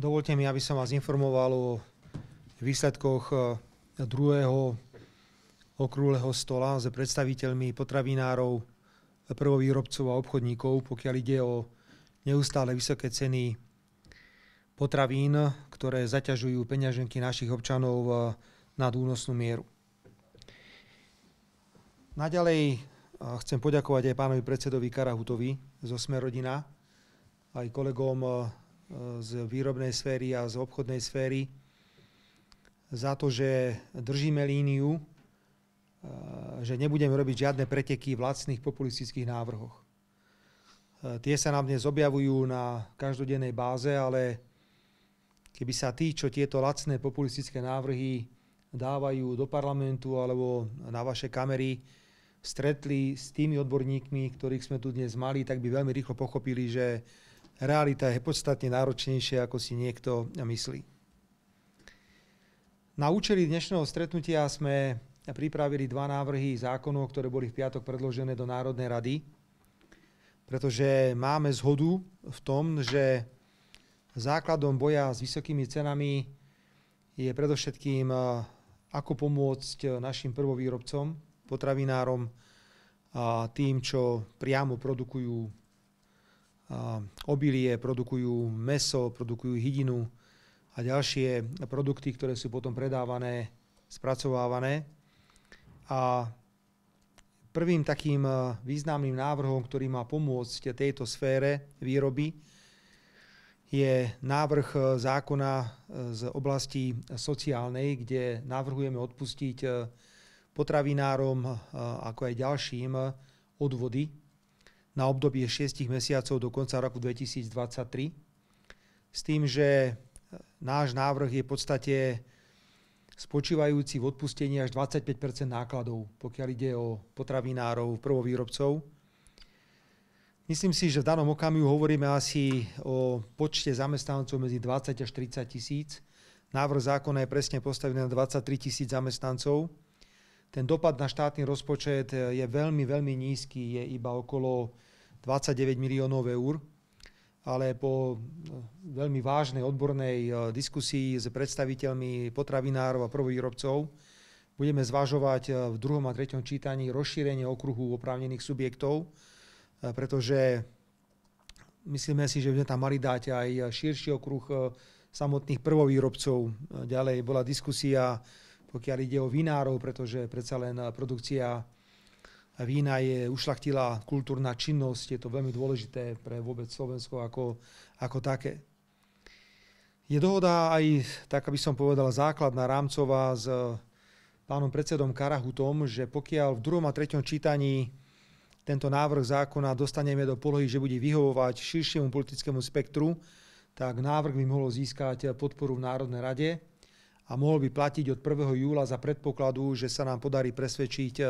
Dovolte mi, aby som vás informoval o výsledkoch e, druhého okrúhleho stola s predstaviteľmi potravinárov, e, prvovýrobcov a obchodníkov, pokiaľ ide o neustále vysoké ceny potravín, ktoré zaťažujú peňaženky našich občanov e, na únosnú mieru. Naďalej chcem poďakovať aj pánovi predsedovi Karahutovi zo Smerodina, aj kolegom z výrobnej sféry a z obchodnej sféry za to, že držíme líniu, e, že nebudeme robiť žiadne preteky v lacných populistických návrhoch. E, tie sa nám dnes objavujú na každodennej báze, ale keby sa tí, čo tieto lacné populistické návrhy dávajú do parlamentu alebo na vaše kamery, stretli s tými odborníkmi, ktorých sme tu dnes mali, tak by veľmi rýchlo pochopili, že realita je podstatne náročnejšia, ako si niekto myslí. Na účely dnešného stretnutia sme pripravili dva návrhy zákonov, ktoré boli v piatok predložené do Národnej rady, pretože máme zhodu v tom, že základom boja s vysokými cenami je predovšetkým, e, ako pomôcť našim prvovýrobcom, potravinárom, a tým, čo priamo produkujú obilie, produkujú meso, produkujú hydinu a ďalšie produkty, ktoré sú potom predávané, spracovávané. A prvým takým e, významným návrhom, ktorý má pomôcť tejto sfére výroby, je návrh e, zákona e, z oblasti sociálnej, kde navrhujeme odpustiť potravinárom ako aj ďalším odvody na obdobie 6 mesiacov do konca roku 2023 s tým, že e, náš návrh je v podstate spočívajúci v odpustení až 25 nákladov, pokiaľ ide o potravinárov, prvovýrobcov. Myslím si, že v danom okamihu hovoríme asi o počte zamestnancov medzi 20 až 30 tisíc. Návrh zákona je presne postavený na 23 tisíc zamestnancov. Ten dopad na štátny rozpočet e, je veľmi, veľmi nízky, je iba okolo 29 miliónov eur, ale po e, veľmi vážnej odbornej e, diskusii s predstaviteľmi potravinárov a prvovýrobcov budeme zvažovať v druhom a treťom čítaní rozšírenie okruhu oprávnených subjektov, pretože myslíme si, že by sme tam mali dať aj širší okruh samotných prvovýrobcov. Ďalej bola diskusia pokiaľ ide o vinárov, pretože predsa len eh, produkcia vína je ušlachtilá kultúrna činnosť, je to veľmi dôležité pre vôbec Slovensko ako, ako také. Je dohoda aj, tak aby som povedal, základná rámcová s eh, pánom predsedom Karahutom, že pokiaľ v druhom a treťom čítaní tento návrh zákona dostaneme do polohy, že bude vyhovovať širšiemu politickému spektru, tak návrh by mohol získať podporu v Národnej rade a mohol by platiť od 1. júla za predpokladu, že sa nám podarí presvedčiť e,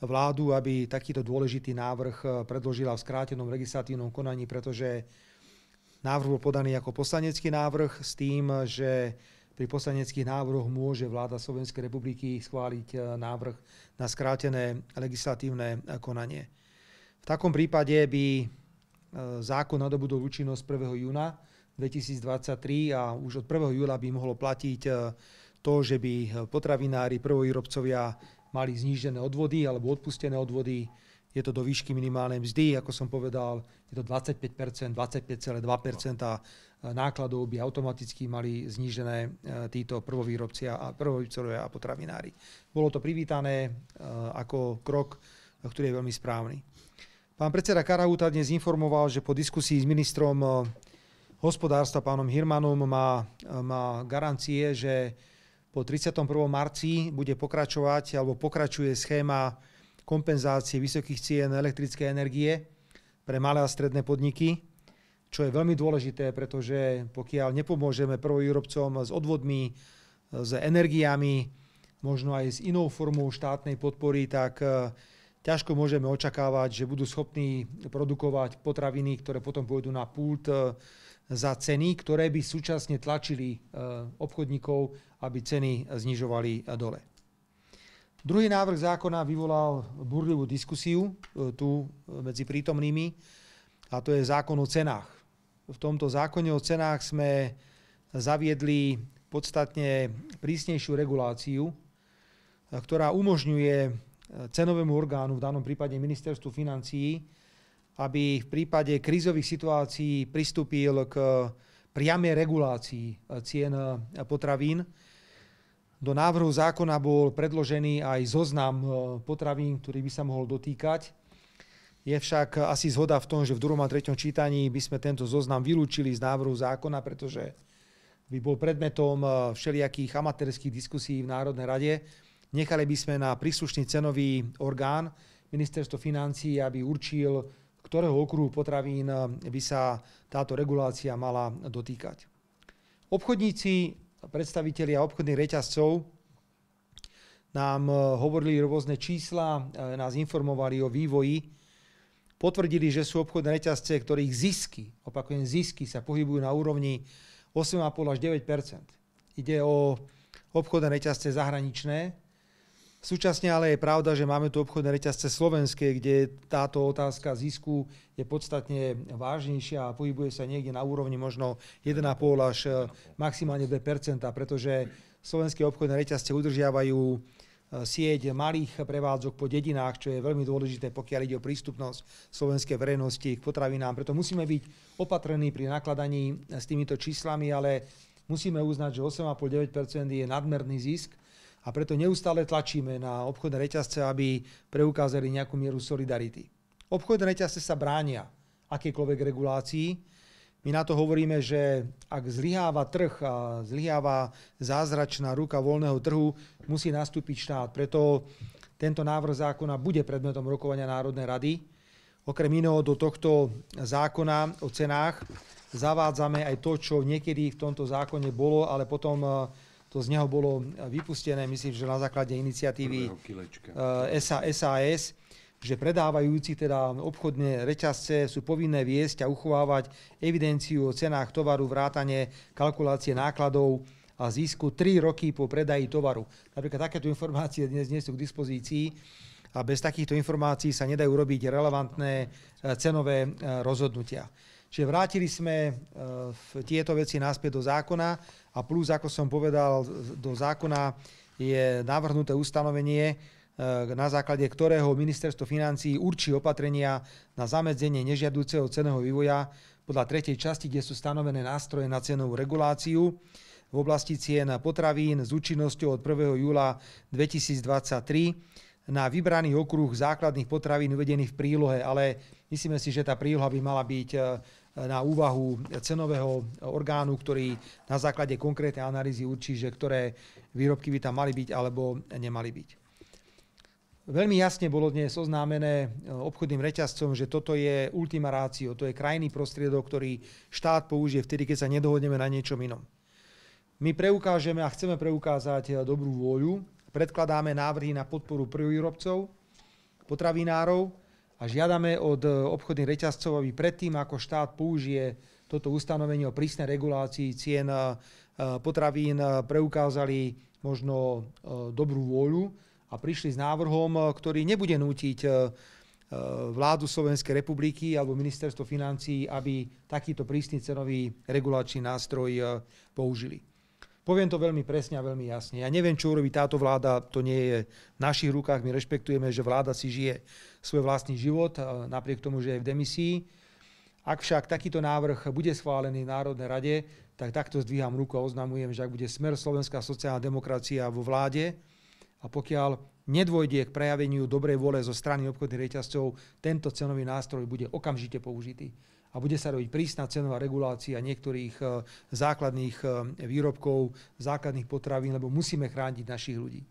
vládu, aby takýto dôležitý návrh e, predložila v skrátenom legislatívnom konaní, pretože návrh bol podaný ako poslanecký návrh s tým, že pri poslaneckých návrhoch môže vláda Slovenskej republiky schváliť e, návrh na skrátené legislatívne konanie. V takom prípade by zákon nadobudol účinnosť 1. júna 2023 a už od 1. júla by mohlo platiť e, to, že by e, potravinári, prvovýrobcovia mali znížené odvody alebo odpustené odvody. Je to do výšky minimálnej mzdy, ako som povedal, je to 25%, 25,2% e, nákladov by automaticky mali znížené títo prvovýrobcia a prvovýrobcovia a potravinári. Bolo to privítané ako krok, ktorý je veľmi správny. Pán predseda Karahúta dnes informoval, že po diskusii s ministrom hospodárstva pánom Hirmanom má, má garancie, že po 31. marci bude pokračovať alebo pokračuje schéma kompenzácie vysokých cien elektrickej energie pre malé a stredné podniky, čo je veľmi dôležité, pretože pokiaľ nepomôžeme prvojúrobcom s odvodmi, s energiami, možno aj s inou formou štátnej podpory, tak e, ťažko môžeme očakávať, že budú schopní produkovať potraviny, ktoré potom pôjdu na pult e, za ceny, ktoré by súčasne tlačili e, obchodníkov, aby ceny znižovali e, dole. Druhý návrh zákona vyvolal burlivú diskusiu e, tu medzi prítomnými a to je zákon o cenách. V tomto zákone o cenách sme zaviedli podstatne prísnejšiu reguláciu, ktorá umožňuje cenovému orgánu, v danom prípade ministerstvu financií, aby v prípade krízových situácií pristúpil k priamej regulácii e, cien e, potravín. Do návrhu zákona bol predložený aj zoznam e, potravín, ktorý by sa mohol dotýkať. Je však asi zhoda v tom, že v druhom a treťom čítaní by sme tento zoznam vylúčili z návrhu zákona, pretože by bol predmetom všelijakých amatérských diskusí v Národnej rade. Nechali by sme na príslušný cenový orgán, ministerstvo financí, aby určil ktorého okruhu potravín eh, by sa táto regulácia mala dotýkať. Obchodníci, predstavitelia obchodných reťazcov nám eh, hovorili rôzne čísla, eh, nás informovali o vývoji, potvrdili, že sú obchodné reťazce, ktorých zisky, opakujem zisky, sa pohybujú na úrovni 8,5 až 9 Ide o obchodné reťazce zahraničné, Súčasne ale je pravda, že máme tu obchodné reťazce slovenské, kde táto otázka zisku je podstatne vážnejšia a pohybuje sa niekde na úrovni možno 1,5 až eh, maximálne 2 pretože slovenské obchodné reťazce udržiavajú eh, sieť malých prevádzok po dedinách, čo je veľmi dôležité, pokiaľ ide o prístupnosť slovenskej verejnosti k potravinám. Preto musíme byť opatrení pri nakladaní eh, s týmito číslami, ale musíme uznať, že 8,5-9 je nadmerný zisk a preto neustále tlačíme na obchodné reťazce, aby preukázali nejakú mieru solidarity. Obchodné reťazce sa bránia akékoľvek regulácii. My na to hovoríme, že ak zlyháva trh a zlyháva zázračná ruka voľného trhu, musí nastúpiť štát. Preto tento návrh zákona bude predmetom rokovania Národnej rady. Okrem iného do tohto zákona o cenách zavádzame aj to, čo niekedy v tomto zákone bolo, ale potom to z neho bolo vypustené, myslím, že na základe iniciatívy SAS, eh, že predávajúci teda obchodné reťazce sú povinné viesť a uchovávať evidenciu o cenách tovaru, vrátane kalkulácie nákladov a zisku 3 roky po predaji tovaru. Napríklad takéto informácie dnes nie sú k dispozícii a bez takýchto informácií sa nedajú robiť relevantné eh, cenové eh, rozhodnutia. Čiže vrátili sme e, tieto veci náspäť do zákona a plus, ako som povedal, do zákona je navrhnuté ustanovenie, e, na základe ktorého ministerstvo financí určí opatrenia na zamedzenie nežiaduceho ceného vývoja podľa tretej časti, kde sú stanovené nástroje na cenovú reguláciu v oblasti cien potravín s účinnosťou od 1. júla 2023 na vybraný okruh základných potravín uvedených v prílohe, ale myslíme si, že tá príloha by mala byť e, na úvahu cenového orgánu, ktorý na základe konkrétnej analýzy určí, že ktoré výrobky by tam mali byť alebo nemali byť. Veľmi jasne bolo dnes oznámené e, obchodným reťazcom, že toto je ultima ratio, to je krajný prostriedok, ktorý štát použije vtedy, keď sa nedohodneme na niečom inom. My preukážeme a chceme preukázať e, dobrú vôľu, predkladáme návrhy na podporu výrobcov, potravinárov, a žiadame od e, obchodných reťazcov, aby predtým, ako štát použije toto ustanovenie o prísnej regulácii cien e, e, potravín, preukázali možno dobrú vôľu a prišli s návrhom, ktorý nebude nútiť vládu Slovenskej republiky alebo ministerstvo financí, aby takýto prísny cenový regulačný nástroj použili. Poviem to veľmi presne a veľmi jasne. Ja neviem, čo urobí táto vláda, to nie je v našich rukách. My rešpektujeme, že vláda si žije svoj vlastný život, e, napriek tomu, že je v demisii. Ak však takýto návrh bude schválený v Národnej rade, tak takto zdvíham ruku a oznamujem, že ak bude smer Slovenská sociálna demokracia vo vláde a pokiaľ nedvojde k prejaveniu dobrej vôle zo strany obchodných reťazcov, tento cenový nástroj bude okamžite použitý a bude sa robiť prísna cenová regulácia niektorých e, základných e, výrobkov, základných potravín, lebo musíme chrániť našich ľudí.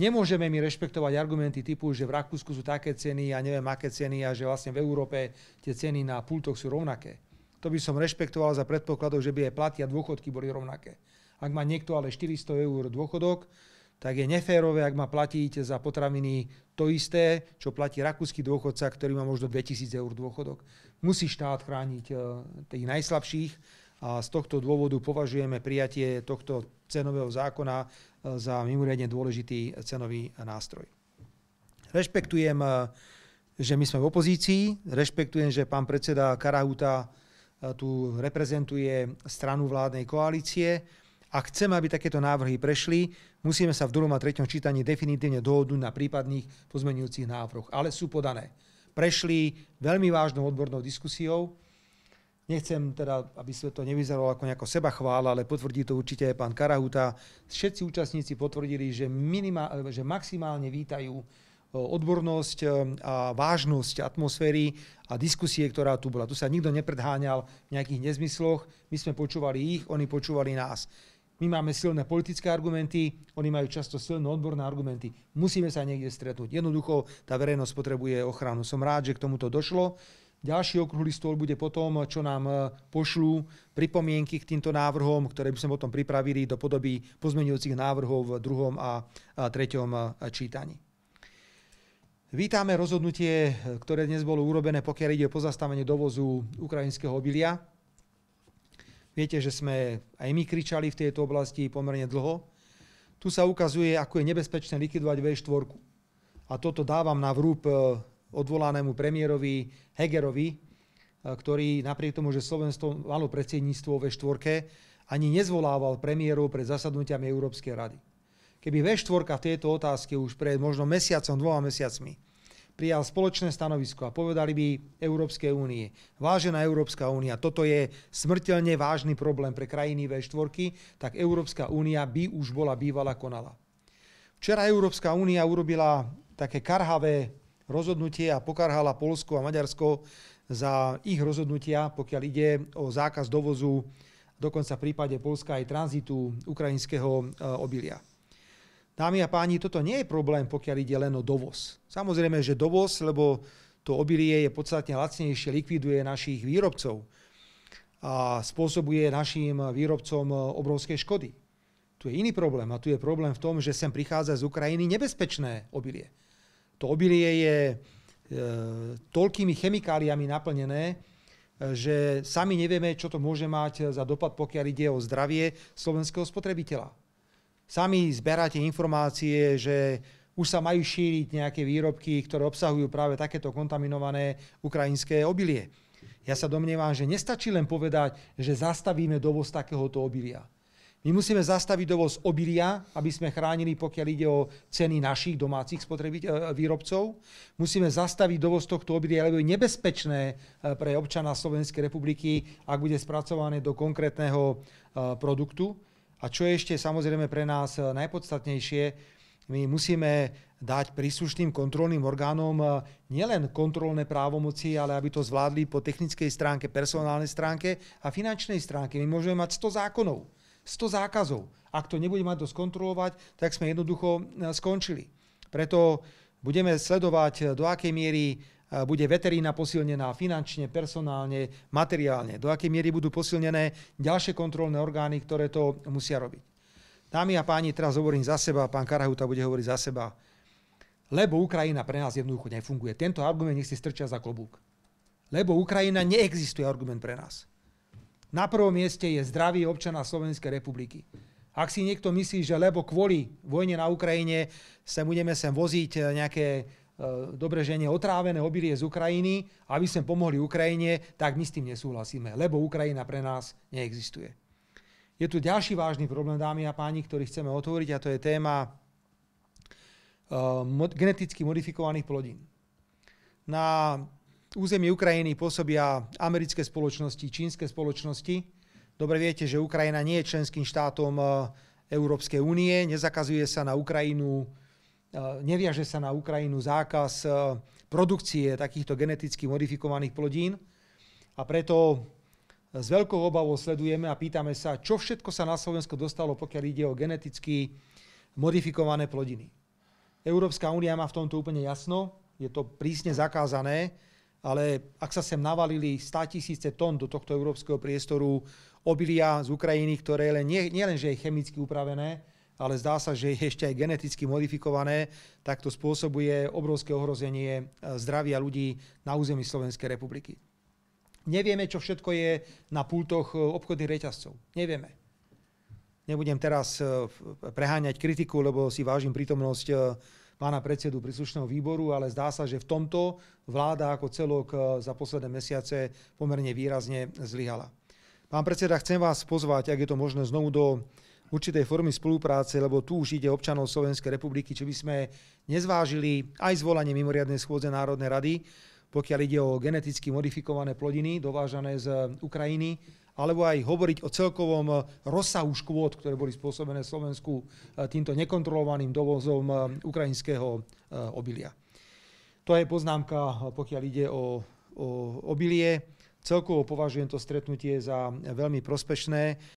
Nemôžeme mi rešpektovať argumenty typu, že v Rakúsku sú také ceny a neviem aké ceny a že vlastne v Európe tie ceny na pultoch sú rovnaké. To by som rešpektoval za predpokladov, že by aj platy a dôchodky boli rovnaké. Ak má niekto ale 400 eur dôchodok, tak je neférové, ak má platiť za potraviny to isté, čo platí rakúsky dôchodca, ktorý má možno 2000 eur dôchodok musí štát chrániť e, tých najslabších a z tohto dôvodu považujeme prijatie tohto cenového zákona e, za mimoriadne dôležitý cenový nástroj. Rešpektujem, e, že my sme v opozícii, rešpektujem, že pán predseda Karahuta tu reprezentuje stranu vládnej koalície. Ak chceme, aby takéto návrhy prešli, musíme sa v druhom a treťom čítaní definitívne dohodnúť na prípadných pozmenujúcich návrhoch, ale sú podané prešli veľmi vážnou odbornou diskusiou. Nechcem teda, aby sa to nevyzeralo ako nejako seba chvála, ale potvrdí to určite aj pán Karahuta. Všetci účastníci potvrdili, že, minimál, že maximálne vítajú e, odbornosť e, a vážnosť atmosféry a diskusie, ktorá tu bola. Tu sa nikto nepredháňal v nejakých nezmysloch. My sme počúvali ich, oni počúvali nás. My máme silné politické argumenty, oni majú často silné odborné argumenty. Musíme sa niekde stretnúť. Jednoducho tá verejnosť potrebuje ochranu. Som rád, že k tomuto došlo. Ďalší okrúhly stôl bude potom, čo nám e, pošlú pripomienky k týmto návrhom, ktoré by sme potom pripravili do podoby pozmeňujúcich návrhov v druhom a treťom e, čítaní. Vítame rozhodnutie, e, ktoré dnes bolo urobené, pokiaľ ide o pozastavenie dovozu ukrajinského obilia Viete, že sme aj my kričali v tejto oblasti pomerne dlho. Tu sa ukazuje, ako je nebezpečné likvidovať V4. A toto dávam na vrúb e, odvolanému premiérovi Hegerovi, e, ktorý napriek tomu, že Slovensko malo predsedníctvo v V4, ani nezvolával premiérov pred zasadnutiami Európskej rady. Keby V4 v tejto otázke už pred možno mesiacom, dvoma mesiacmi prijal spoločné stanovisko a povedali by Európskej únie, vážená Európska únia, toto je smrteľne vážny problém pre krajiny V4, tak Európska únia by už bola bývala konala. Včera Európska únia urobila také karhavé rozhodnutie a pokarhala Polsko a Maďarsko za ich rozhodnutia, pokiaľ ide o zákaz dovozu, dokonca v prípade Polska aj tranzitu ukrajinského e, obilia. Dámy a páni, toto nie je problém, pokiaľ ide len o dovoz. Samozrejme, že dovoz, lebo to obilie je podstatne lacnejšie, likviduje našich výrobcov a spôsobuje našim výrobcom obrovské škody. Tu je iný problém a tu je problém v tom, že sem prichádza z Ukrajiny nebezpečné obilie. To obilie je e, toľkými chemikáliami naplnené, e, že sami nevieme, čo to môže mať za dopad, pokiaľ ide o zdravie slovenského spotrebiteľa sami zberáte informácie, že už sa majú šíriť nejaké výrobky, ktoré obsahujú práve takéto kontaminované ukrajinské obilie. Ja sa domnievam, že nestačí len povedať, že zastavíme dovoz takéhoto obilia. My musíme zastaviť dovoz obilia, aby sme chránili, pokiaľ ide o ceny našich domácich e, výrobcov. Musíme zastaviť dovoz tohto obilia, lebo je nebezpečné e, pre občana Slovenskej republiky, ak bude spracované do konkrétneho e, produktu. A čo je ešte samozrejme pre nás eh, najpodstatnejšie, my musíme dať príslušným kontrolným orgánom eh, nielen kontrolné právomoci, ale aby to zvládli po technickej stránke, personálnej stránke a finančnej stránke. My môžeme mať 100 zákonov, 100 zákazov. Ak to nebude mať dosť kontrolovať, tak sme jednoducho eh, skončili. Preto budeme sledovať, do akej miery bude veterína posilnená finančne, personálne, materiálne, do akej miery budú posilnené ďalšie kontrolné orgány, ktoré to musia robiť. Dámy a páni, teraz hovorím za seba, pán Karahuta bude hovoriť za seba, lebo Ukrajina pre nás jednoducho nefunguje. Tento argument nech si strčia za klobúk. Lebo Ukrajina neexistuje argument pre nás. Na prvom mieste je zdravý občana Slovenskej republiky. Ak si niekto myslí, že lebo kvôli vojne na Ukrajine sa budeme sem voziť eh, nejaké Eh, dobre, že nie otrávené obilie z Ukrajiny, aby sme pomohli Ukrajine, tak my s tým nesúhlasíme, lebo Ukrajina pre nás neexistuje. Je tu ďalší vážny problém, dámy a páni, ktorý chceme otvoriť a to je téma eh, geneticky modifikovaných plodín. Na území Ukrajiny pôsobia americké spoločnosti, čínske spoločnosti. Dobre viete, že Ukrajina nie je členským štátom eh, Európskej únie, nezakazuje sa na Ukrajinu E, neviaže sa na Ukrajinu zákaz e, produkcie takýchto geneticky modifikovaných plodín a preto s veľkou obavou sledujeme a pýtame sa, čo všetko sa na Slovensko dostalo, pokiaľ ide o geneticky modifikované plodiny. Európska únia má v tomto úplne jasno, je to prísne zakázané, ale ak sa sem navalili 100 tisíce tón do tohto európskeho priestoru obilia z Ukrajiny, ktoré nielenže nie, že je chemicky upravené, ale zdá sa, že je ešte aj geneticky modifikované, tak to spôsobuje obrovské ohrozenie e, zdravia ľudí na území Slovenskej republiky. Nevieme, čo všetko je na pultoch e, obchodných reťazcov. Nevieme. Nebudem teraz e, preháňať kritiku, lebo si vážim prítomnosť pána predsedu príslušného výboru, ale zdá sa, že v tomto vláda ako celok za posledné mesiace pomerne výrazne zlyhala. Pán predseda, chcem vás pozvať, ak je to možné, znovu do určitej formy spolupráce, lebo tu už ide občanov Slovenskej republiky, či by sme nezvážili aj zvolanie mimoriadnej schôdze Národnej rady, pokiaľ ide o geneticky modifikované plodiny dovážané z Ukrajiny, alebo aj hovoriť o celkovom rozsahu škôd, ktoré boli spôsobené Slovensku e, týmto nekontrolovaným dovozom e, ukrajinského e, obilia. To je poznámka, pokiaľ ide o, o obilie. Celkovo považujem to stretnutie za veľmi prospešné.